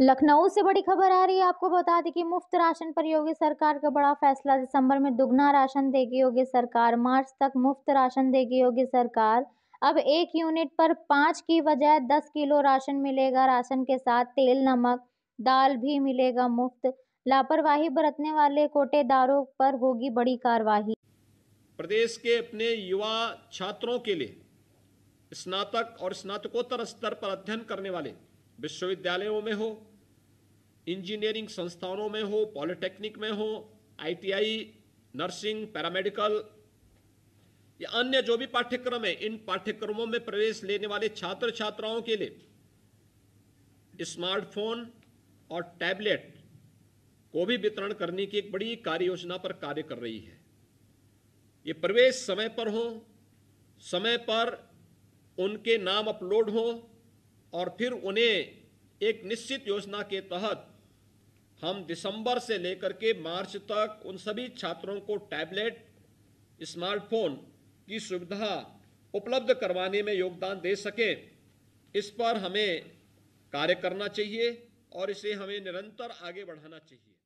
लखनऊ से बड़ी खबर आ रही है आपको बता दें कि मुफ्त राशन पर योगी सरकार का बड़ा फैसला दिसंबर में दुगना राशन देगी योगी सरकार मार्च तक मुफ्त राशन देगी योगी सरकार अब एक यूनिट पर पाँच की बजाय दस किलो राशन मिलेगा राशन के साथ तेल नमक दाल भी मिलेगा मुफ्त लापरवाही बरतने वाले कोटेदारों पर होगी बड़ी कार्रवाई प्रदेश के अपने युवा छात्रों के लिए स्नातक और स्नातकोत्तर स्तर पर अध्ययन करने वाले विश्वविद्यालयों में हो इंजीनियरिंग संस्थानों में हो पॉलिटेक्निक में हो आईटीआई नर्सिंग पैरामेडिकल या अन्य जो भी पाठ्यक्रम है इन पाठ्यक्रमों में प्रवेश लेने वाले छात्र छात्राओं के लिए स्मार्टफोन और टैबलेट को भी वितरण करने की एक बड़ी कार्य योजना पर कार्य कर रही है ये प्रवेश समय पर हो समय पर उनके नाम अपलोड हों और फिर उन्हें एक निश्चित योजना के तहत हम दिसंबर से लेकर के मार्च तक उन सभी छात्रों को टैबलेट स्मार्टफोन की सुविधा उपलब्ध करवाने में योगदान दे सकें इस पर हमें कार्य करना चाहिए और इसे हमें निरंतर आगे बढ़ाना चाहिए